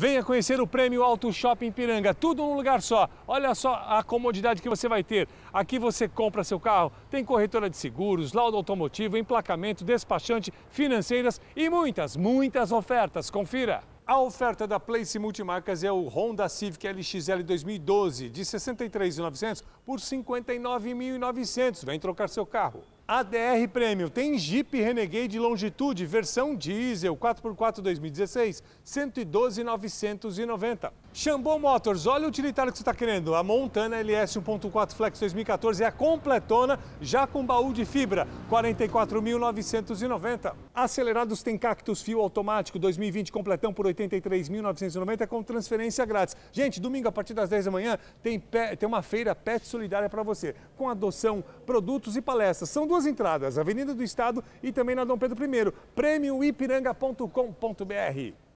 Venha conhecer o Prêmio Auto Shopping Piranga, tudo num lugar só. Olha só a comodidade que você vai ter. Aqui você compra seu carro, tem corretora de seguros, laudo automotivo, emplacamento, despachante, financeiras e muitas, muitas ofertas. Confira! A oferta da Place Multimarcas é o Honda Civic LXL 2012 de 63.900 por 59.900. Vem trocar seu carro. ADR Prêmio tem Jeep Renegade Longitude, versão diesel 4x4 2016, 112,990. Xambon Motors, olha o utilitário que você está querendo. A Montana LS 1.4 Flex 2014 é a completona, já com baú de fibra, 44.990. Acelerados tem Cactus Fio Automático 2020 completão por 83.990 com transferência grátis. Gente, domingo a partir das 10 da manhã tem, tem uma feira pet solidária para você, com adoção, produtos e palestras. São duas duas entradas, Avenida do Estado e também na Dom Pedro I. Ipiranga.com.br